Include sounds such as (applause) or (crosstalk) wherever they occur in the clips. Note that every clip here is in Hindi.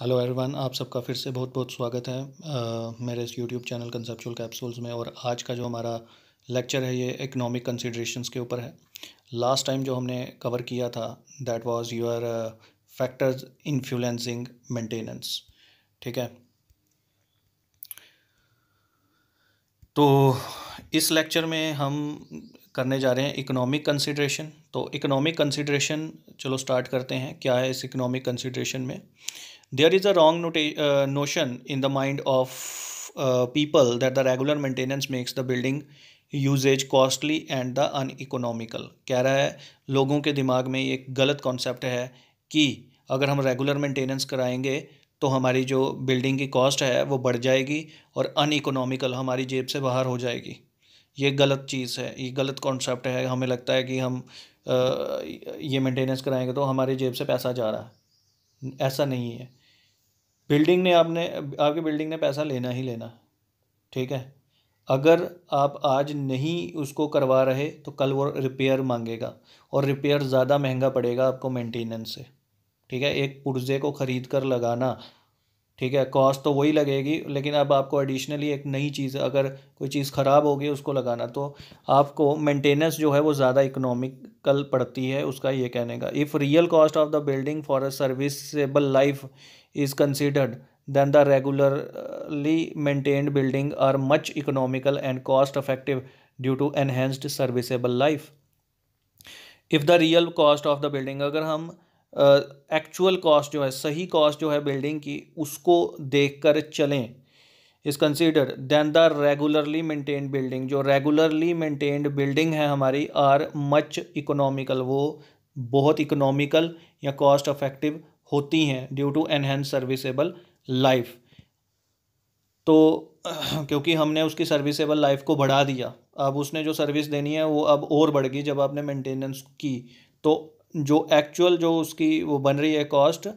हेलो एवरीवन आप सबका फिर से बहुत बहुत स्वागत है आ, मेरे इस यूट्यूब चैनल कंसेप्चुअल कैप्सूल्स में और आज का जो हमारा लेक्चर है ये इकोनॉमिक कंसिड्रेशंस के ऊपर है लास्ट टाइम जो हमने कवर किया था that was your factors influencing maintenance ठीक है तो इस लेक्चर में हम करने जा रहे हैं इकोनॉमिक कंसिड्रेशन तो इकोनॉमिक कंसिड्रेशन चलो स्टार्ट करते हैं क्या है इस इकोनॉमिक कंसिड्रेशन में there is a wrong uh, notion in the mind of uh, people that the regular maintenance makes the building uses costly and the uneconomical कह रहा है लोगों के दिमाग में एक गलत कॉन्सेप्ट है कि अगर हम रेगुलर मेंटेनेंस कराएंगे तो हमारी जो बिल्डिंग की कॉस्ट है वो बढ़ जाएगी और अनइकोनॉमिकल हमारी जेब से बाहर हो जाएगी ये गलत चीज़ है ये गलत कॉन्सेप्ट है हमें लगता है कि हम आ, uh, ये मेंटेनेंस कराएंगे तो हमारी जेब से पैसा जा रहा है ऐसा नहीं है बिल्डिंग ने आपने आपकी बिल्डिंग ने पैसा लेना ही लेना ठीक है अगर आप आज नहीं उसको करवा रहे तो कल वो रिपेयर मांगेगा और रिपेयर ज़्यादा महंगा पड़ेगा आपको मेंटेनेंस से ठीक है एक पुर्जे को ख़रीद कर लगाना ठीक है कॉस्ट तो वही लगेगी लेकिन अब आपको एडिशनली एक नई चीज़ अगर कोई चीज़ ख़राब हो गई उसको लगाना तो आपको मेंटेनेंस जो है वो ज़्यादा इकोनॉमिकल पड़ती है उसका ये कहने का if real cost of the building for a serviceable life is considered then the regularly maintained building are much economical and cost effective due to enhanced serviceable life if the real cost of the building अगर हम एक्चुअल कॉस्ट जो है सही कॉस्ट जो है बिल्डिंग की उसको देख कर चलें is consider than the regularly maintained building जो रेगुलरली मेंटेन्ड बिल्डिंग है हमारी आर मच इकोनॉमिकल वो बहुत इकोनॉमिकल या कॉस्ट अफेक्टिव होती हैं due to enhance serviceable life तो (clears throat) क्योंकि हमने उसकी सर्विसेबल लाइफ को बढ़ा दिया अब उसने जो सर्विस देनी है वो अब और बढ़ गई जब आपने मेंटेनेंस की तो जो एक्चुअल जो उसकी वो बन रही है कॉस्ट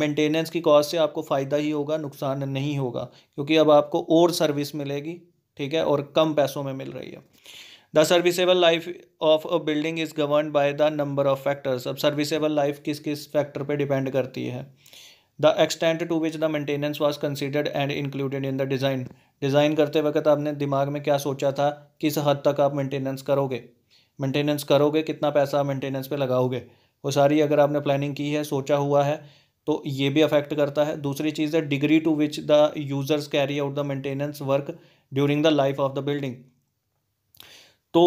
मेंटेनेंस की कॉस्ट से आपको फ़ायदा ही होगा नुकसान नहीं होगा क्योंकि अब आपको और सर्विस मिलेगी ठीक है और कम पैसों में मिल रही है the serviceable life of a building is govern by the number of factors अब सर्विसेबल लाइफ किस किस फैक्टर पे डिपेंड करती है the extent to which the maintenance was considered and included in the design design करते वक्त आपने दिमाग में क्या सोचा था किस हद तक आप मेंटेनेंस करोगे मेंटेनेंस करोगे कितना पैसा मेंटेनेंस पे लगाओगे वो सारी अगर आपने प्लानिंग की है सोचा हुआ है तो ये भी अफेक्ट करता है दूसरी चीज़ है degree to which the users carry out the maintenance work during the life of the building तो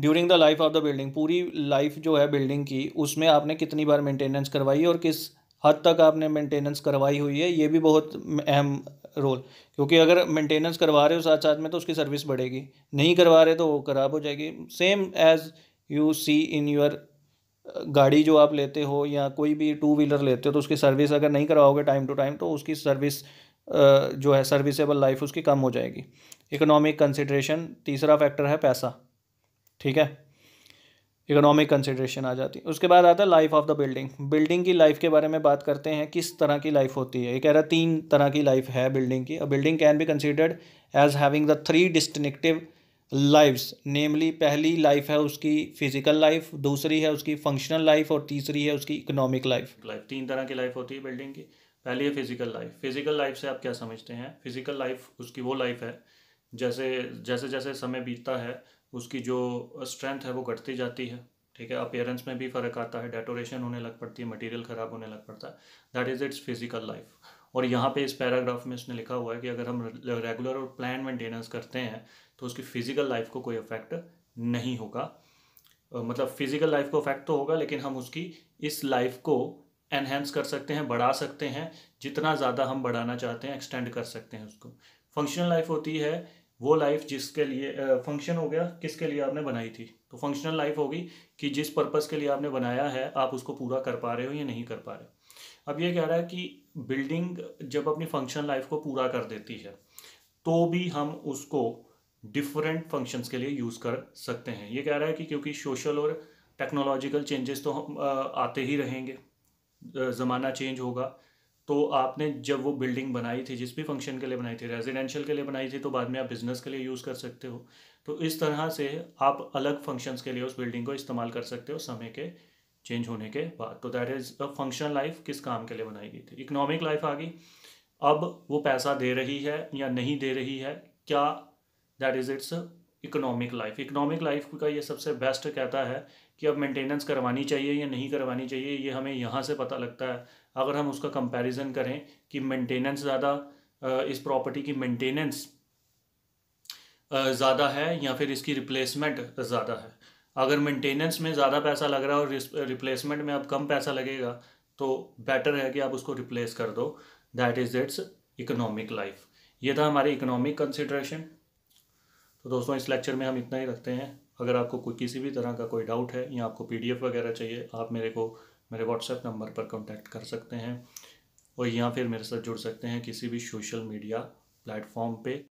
during the life of the building पूरी लाइफ जो है बिल्डिंग की उसमें आपने कितनी बार मेंटेनेंस करवाई और किस हद तक आपने मेंटेनेंस करवाई हुई है ये भी बहुत अहम रोल क्योंकि अगर मेंटेनेंस करवा रहे हो साथ साथ में तो उसकी सर्विस बढ़ेगी नहीं करवा रहे तो वो ख़राब हो जाएगी same as you see in your गाड़ी जो आप लेते हो या कोई भी टू व्हीलर लेते हो तो उसकी सर्विस अगर नहीं करवाओगे टाइम टू टाइम तो उसकी सर्विस uh, जो है सर्विसेबल लाइफ उसकी कम हो जाएगी इकोनॉमिक कंसिड्रेशन तीसरा फैक्टर है पैसा ठीक है इकोनॉमिक कंसिड्रेशन आ जाती है उसके बाद आता है life of the building building की लाइफ के बारे में बात करते हैं किस तरह की लाइफ होती है ये कह रहा है तीन तरह की लाइफ है बिल्डिंग की और building can be considered as having the three distinctive lifes namely पहली लाइफ है उसकी फिजिकल लाइफ दूसरी है उसकी फंक्शनल लाइफ और तीसरी है उसकी इकोनॉमिक लाइफ लाइफ तीन तरह की लाइफ होती है बिल्डिंग की पहली है फिजिकल लाइफ फिजिकल लाइफ से आप क्या समझते हैं फिजिकल लाइफ उसकी वो लाइफ है जैसे जैसे जैसे समय बीतता है उसकी जो स्ट्रेंथ है वो घटती जाती है ठीक है अपेयरेंस में भी फ़र्क आता है डेटोरेशन होने लग पड़ती है मटेरियल ख़राब होने लग पड़ता है that is its physical life और यहाँ पे इस पैराग्राफ में इसने लिखा हुआ है कि अगर हम रेगुलर और प्लान मेंटेनेंस करते हैं तो उसकी फ़िज़िकल लाइफ को कोई इफेक्ट नहीं होगा मतलब फ़िज़िकल लाइफ को इफेक्ट तो होगा लेकिन हम उसकी इस लाइफ को एनहेंस कर सकते हैं बढ़ा सकते हैं जितना ज़्यादा हम बढ़ाना चाहते हैं एक्सटेंड कर सकते हैं उसको फंक्शनल लाइफ होती है वो लाइफ जिसके लिए फंक्शन हो गया किसके लिए आपने बनाई थी तो फंक्शनल लाइफ होगी कि जिस पर्पस के लिए आपने बनाया है आप उसको पूरा कर पा रहे हो या नहीं कर पा रहे अब ये कह रहा है कि बिल्डिंग जब अपनी फंक्शनल लाइफ को पूरा कर देती है तो भी हम उसको डिफरेंट फंक्शंस के लिए यूज़ कर सकते हैं ये कह रहा है कि क्योंकि सोशल और टेक्नोलॉजिकल चेंजेस तो हम आते ही रहेंगे ज़माना चेंज होगा तो आपने जब वो बिल्डिंग बनाई थी जिस भी फंक्शन के लिए बनाई थी रेजिडेंशियल के लिए बनाई थी तो बाद में आप बिज़नेस के लिए यूज़ कर सकते हो तो इस तरह से आप अलग फंक्शंस के लिए उस बिल्डिंग को इस्तेमाल कर सकते हो समय के चेंज होने के बाद तो that is a function life किस काम के लिए बनाई गई थी इकोनॉमिक लाइफ आ गई अब वो पैसा दे रही है या नहीं दे रही है क्या that is its economic life economic life का ये सबसे बेस्ट कहता है कि अब मेंटेनेंस करवानी चाहिए या नहीं करवानी चाहिए ये हमें यहाँ से पता लगता है अगर हम उसका कंपैरिजन करें कि मेंटेनेंस ज़्यादा इस प्रॉपर्टी की मेंटेनेंस ज़्यादा है या फिर इसकी रिप्लेसमेंट ज़्यादा है अगर मेंटेनेंस में ज़्यादा पैसा लग रहा है और रिप्लेसमेंट में अब कम पैसा लगेगा तो बेटर है कि आप उसको रिप्लेस कर दो that is its economic life ये था हमारी इकोनॉमिक कंसिड्रेशन तो दोस्तों इस लेक्चर में हम इतना ही रखते हैं अगर आपको कोई किसी भी तरह का कोई डाउट है या आपको पीडीएफ वगैरह चाहिए आप मेरे को मेरे व्हाट्सएप नंबर पर कॉन्टैक्ट कर सकते हैं और या फिर मेरे साथ जुड़ सकते हैं किसी भी सोशल मीडिया प्लेटफॉर्म पर